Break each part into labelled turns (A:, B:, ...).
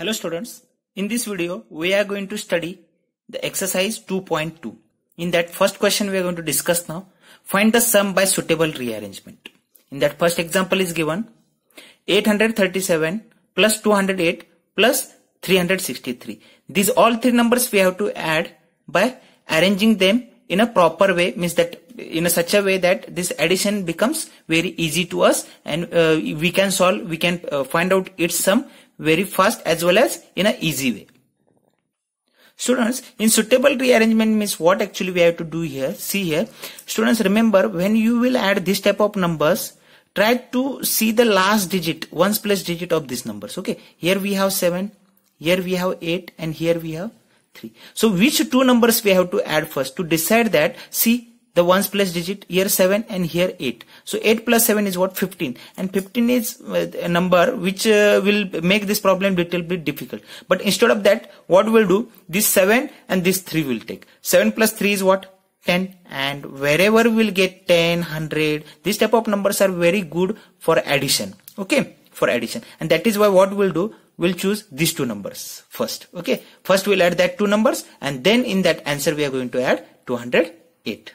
A: Hello students, in this video we are going to study the exercise 2.2. In that first question we are going to discuss now, find the sum by suitable rearrangement. In that first example is given 837 plus 208 plus 363. These all three numbers we have to add by arranging them in a proper way means that in a such a way that this addition becomes very easy to us and uh, we can solve we can uh, find out its sum very fast as well as in an easy way. Students, in suitable rearrangement means what actually we have to do here. See here. Students, remember when you will add this type of numbers, try to see the last digit, ones plus digit of these numbers. Okay. Here we have 7, here we have 8 and here we have 3. So which two numbers we have to add first to decide that, see the ones place digit here 7 and here 8 so 8 plus 7 is what 15 and 15 is uh, a number which uh, will make this problem little bit difficult but instead of that what we'll do this 7 and this 3 will take 7 plus 3 is what 10 and wherever we'll get 10 100 type of numbers are very good for addition okay for addition and that is why what we'll do we'll choose these two numbers first okay first we'll add that two numbers and then in that answer we are going to add 208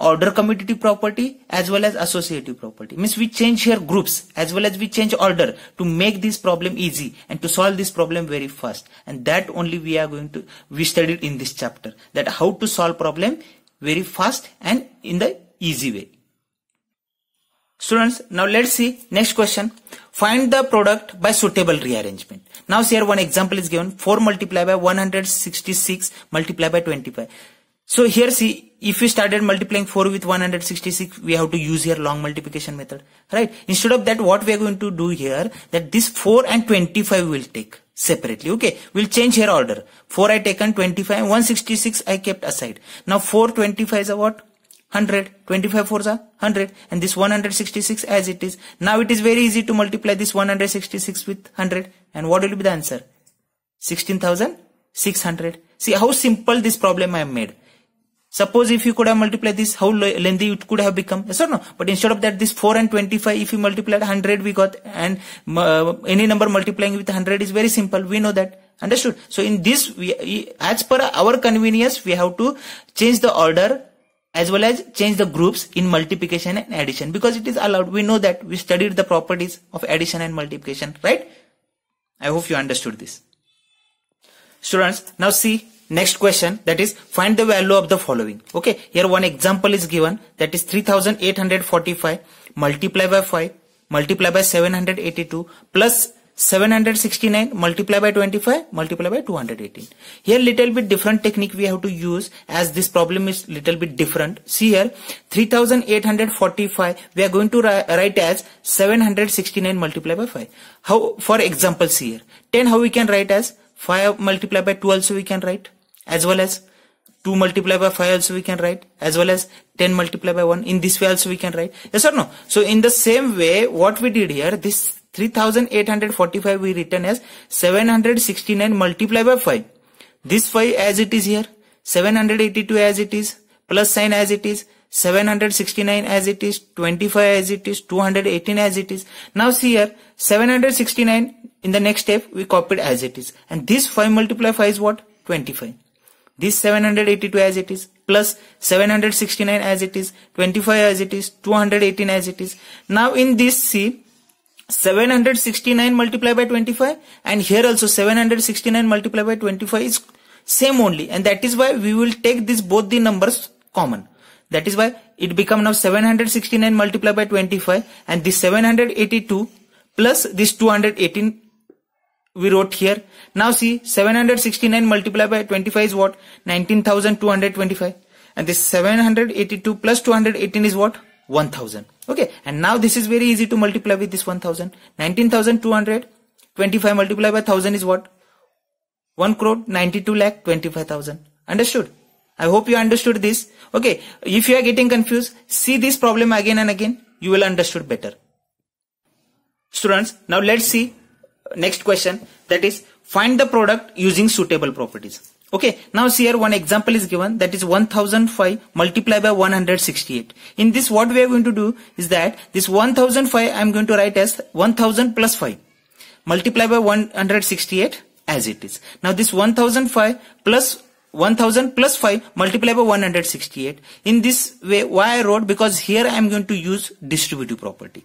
A: order commutative property as well as associative property means we change here groups as well as we change order to make this problem easy and to solve this problem very fast and that only we are going to we studied in this chapter that how to solve problem very fast and in the easy way students now let's see next question find the product by suitable rearrangement now here one example is given 4 multiplied by 166 multiplied by 25 so here see, if we started multiplying 4 with 166, we have to use here long multiplication method, right? Instead of that, what we are going to do here, that this 4 and 25 will take separately, okay? We'll change here order. 4 I taken 25, 166 I kept aside. Now 4, 25 is a what? 100, 25 fours are 100 and this 166 as it is. Now it is very easy to multiply this 166 with 100 and what will be the answer? 16,600. See how simple this problem I have made. Suppose if you could have multiplied this, how lengthy it could have become. Yes or no? But instead of that, this 4 and 25, if you multiplied 100, we got, and uh, any number multiplying with 100 is very simple. We know that. Understood? So in this, we, as per our convenience, we have to change the order as well as change the groups in multiplication and addition because it is allowed. We know that we studied the properties of addition and multiplication, right? I hope you understood this. Students, now see next question that is find the value of the following okay here one example is given that is 3845 multiply by 5 multiply by 782 plus 769 multiply by 25 multiply by 218 here little bit different technique we have to use as this problem is little bit different see here 3845 we are going to write as 769 multiplied by 5 how for example see here 10 how we can write as 5 multiplied by 2 also we can write as well as 2 multiplied by 5 also we can write as well as 10 multiplied by 1 in this way also we can write yes or no so in the same way what we did here this 3845 we written as 769 multiplied by 5 this 5 as it is here 782 as it is plus sign as it is 769 as it is 25 as it is 218 as it is now see here 769 in the next step, we copied as it is. And this 5 multiply 5 is what? 25. This 782 as it is, plus 769 as it is, 25 as it is, 218 as it is. Now in this C, 769 multiplied by 25 and here also 769 multiplied by 25 is same only and that is why we will take this both the numbers common. That is why it become now 769 multiplied by 25 and this 782 plus this 218 we wrote here. Now see 769 multiplied by 25 is what? 19,225 and this 782 plus 218 is what? 1000. Okay. And now this is very easy to multiply with this 1000. 19,225 multiplied by 1000 is what? 1 crore 92 lakh 25,000. Understood? I hope you understood this. Okay. If you are getting confused, see this problem again and again. You will understood better. Students, now let's see next question that is find the product using suitable properties. Okay, now here one example is given that is 1005 multiplied by 168. In this what we are going to do is that this 1005 I am going to write as 1000 plus 5 multiplied by 168 as it is. Now this 1005 plus 1000 plus 5 multiplied by 168. In this way why I wrote because here I am going to use distributive property.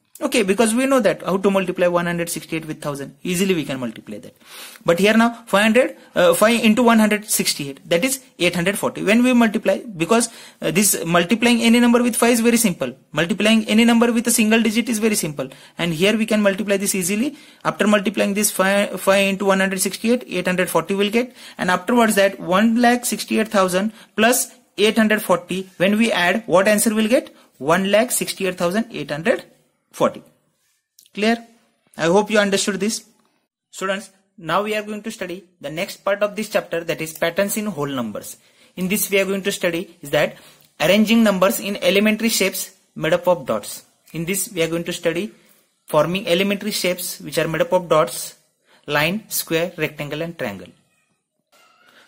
A: Okay, because we know that how to multiply 168 with 1000. Easily we can multiply that. But here now 500, uh, 5 into 168, that is 840. When we multiply, because uh, this multiplying any number with 5 is very simple. Multiplying any number with a single digit is very simple. And here we can multiply this easily. After multiplying this 5, 5 into 168, 840 will get. And afterwards that 1,68,000 plus 840, when we add, what answer will get? 1,68,840. 40 clear i hope you understood this students now we are going to study the next part of this chapter that is patterns in whole numbers in this we are going to study is that arranging numbers in elementary shapes made up of dots in this we are going to study forming elementary shapes which are made up of dots line square rectangle and triangle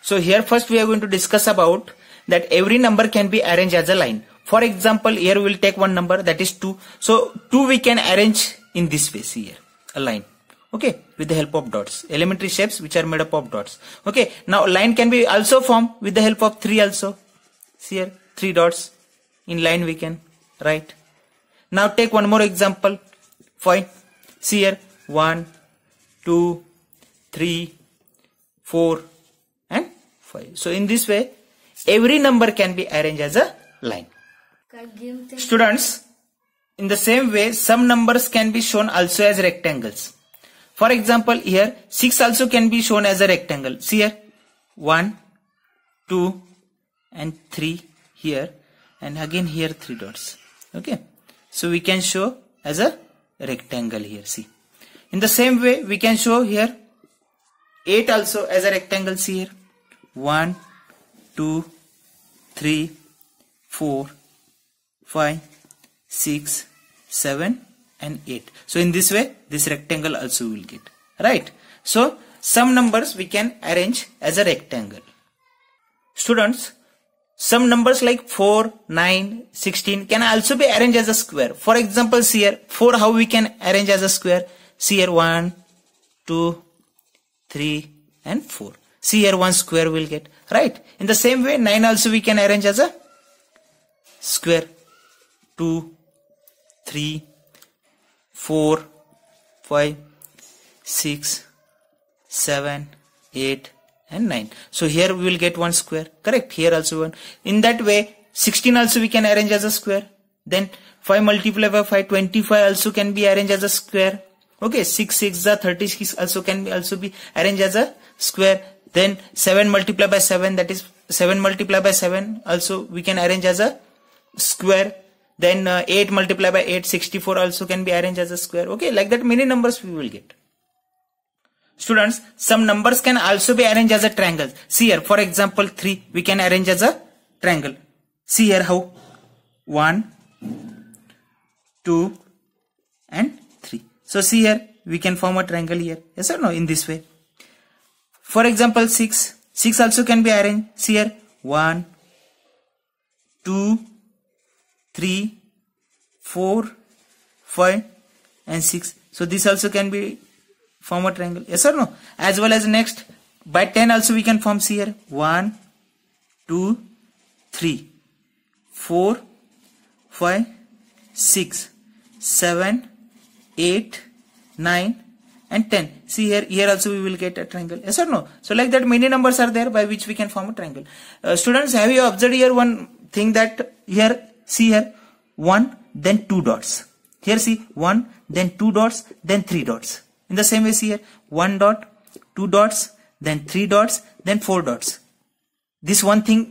A: so here first we are going to discuss about that every number can be arranged as a line for example, here we will take one number that is 2. So 2 we can arrange in this way here, a line. Okay, with the help of dots. Elementary shapes which are made up of dots. Okay, now line can be also formed with the help of 3 also. See here, 3 dots. In line we can write. Now take one more example. Fine. See here, 1, 2, 3, 4 and 5. So in this way, every number can be arranged as a line. Students, in the same way, some numbers can be shown also as rectangles. For example, here 6 also can be shown as a rectangle. See here 1, 2 and 3 here and again here 3 dots. Okay. So we can show as a rectangle here. See. In the same way, we can show here 8 also as a rectangle. See here 1, 2, 3, 4 5, 6, 7 and 8. So in this way this rectangle also will get right. So some numbers we can arrange as a rectangle. Students some numbers like 4, 9, 16 can also be arranged as a square. For example here 4 how we can arrange as a square. here 1, 2, 3 and 4. See here 1 square will get right. In the same way 9 also we can arrange as a square. 2 3 4 5 6 7 8 and 9 so here we will get one square correct here also one in that way 16 also we can arrange as a square then 5 multiplied by 5 25 also can be arranged as a square okay 6 6 the 36 also can be also be arranged as a square then 7 multiplied by 7 that is 7 multiplied by 7 also we can arrange as a square then uh, 8 multiplied by 8, 64 also can be arranged as a square. Okay, like that many numbers we will get. Students, some numbers can also be arranged as a triangle. See here, for example, 3 we can arrange as a triangle. See here how 1, 2 and 3. So see here, we can form a triangle here. Yes or no, in this way. For example, 6. 6 also can be arranged. See here, 1, 2 3 4 5 and 6 so this also can be form a triangle yes or no as well as next by 10 also we can form here 1 2 3 4 5 6 7 8 9 and 10 see here here also we will get a triangle yes or no so like that many numbers are there by which we can form a triangle uh, students have you observed here one thing that here see here 1 then 2 dots here see 1 then 2 dots then 3 dots in the same way see here 1 dot 2 dots then 3 dots then 4 dots this one thing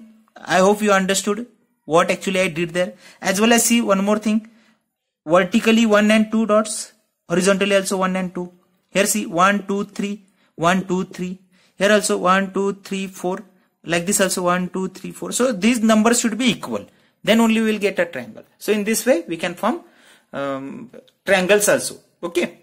A: i hope you understood what actually i did there as well as see one more thing vertically 1 and 2 dots horizontally also 1 and 2 here see one two three one two three. here also one two three four like this also one two three four. so these numbers should be equal then only we will get a triangle. So in this way we can form um, triangles also okay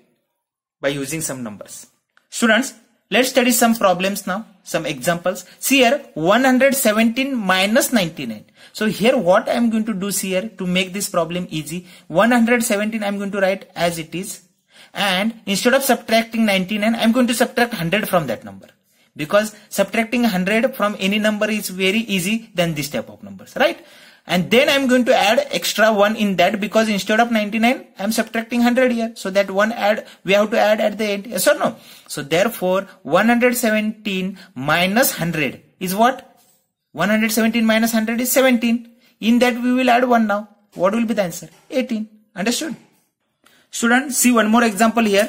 A: by using some numbers. Students let's study some problems now some examples. See here 117 minus 99. So here what I am going to do here to make this problem easy 117 I am going to write as it is and instead of subtracting 99 I am going to subtract 100 from that number because subtracting 100 from any number is very easy than this type of numbers right and then I'm going to add extra 1 in that because instead of 99 I'm subtracting 100 here so that one add we have to add at the end yes or no so therefore 117 minus 100 is what 117 minus 100 is 17 in that we will add 1 now what will be the answer 18 understood student see one more example here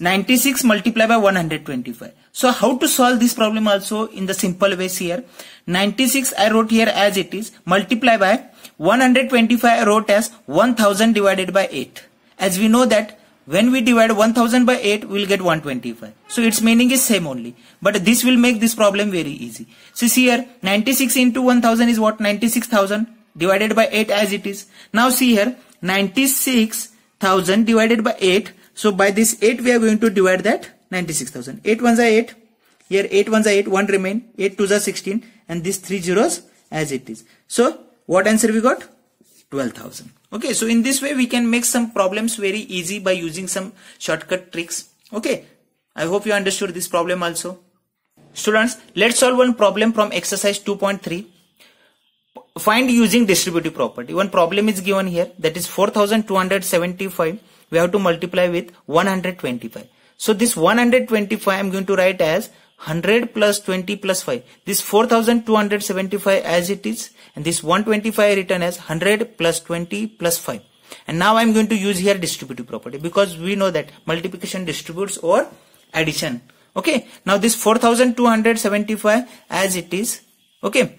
A: 96 multiplied by 125. So how to solve this problem also in the simple ways here. 96 I wrote here as it is multiplied by 125 I wrote as 1000 divided by 8. As we know that when we divide 1000 by 8 we will get 125. So its meaning is same only. But this will make this problem very easy. So see here 96 into 1000 is what 96,000 divided by 8 as it is. Now see here 96,000 divided by 8 so by this 8, we are going to divide that 96,000. 8 ones are 8. Here 8 ones are 8, 1 remain. 8 twos are 16 and these 3 zeros as it is. So what answer we got? 12,000. Okay, so in this way we can make some problems very easy by using some shortcut tricks. Okay, I hope you understood this problem also. Students, let's solve one problem from exercise 2.3. Find using distributive property. One problem is given here that is 4275 we have to multiply with 125. So this 125 I'm going to write as 100 plus 20 plus 5. This 4275 as it is and this 125 written as 100 plus 20 plus 5. And now I'm going to use here distributive property because we know that multiplication distributes or addition. Okay. Now this 4275 as it is. Okay.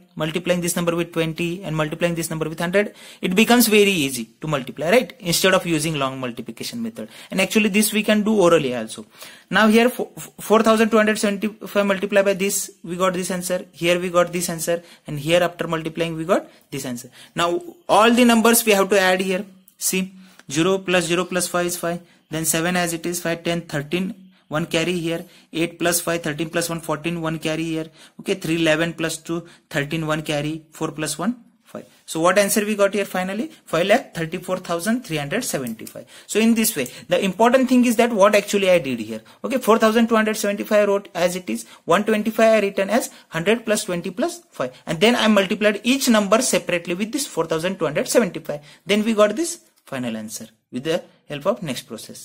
A: multiplying this number with 20 and multiplying this number with 100, it becomes very easy to multiply, right? Instead of using long multiplication method. And actually this we can do orally also. Now here 4275 multiplied by this, we got this answer. Here we got this answer. And here after multiplying, we got this answer. Now all the numbers we have to add here. See 0 plus 0 plus 5 is 5. Then 7 as it is 5, 10, 13 1 carry here 8 plus 5 13 plus 1 14 1 carry here okay 3 11 plus 2 13 1 carry 4 plus 1 5 so what answer we got here finally 5 lakh 34,375 so in this way the important thing is that what actually I did here okay 4,275 I wrote as it is 125 I written as 100 plus 20 plus 5 and then I multiplied each number separately with this 4,275 then we got this final answer with the help of next process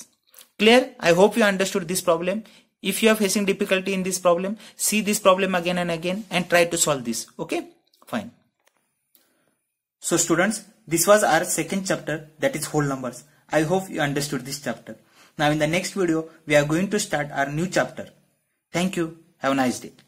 A: Clear? I hope you understood this problem. If you are facing difficulty in this problem, see this problem again and again and try to solve this. Okay? Fine. So students, this was our second chapter that is whole numbers. I hope you understood this chapter. Now in the next video, we are going to start our new chapter. Thank you. Have a nice day.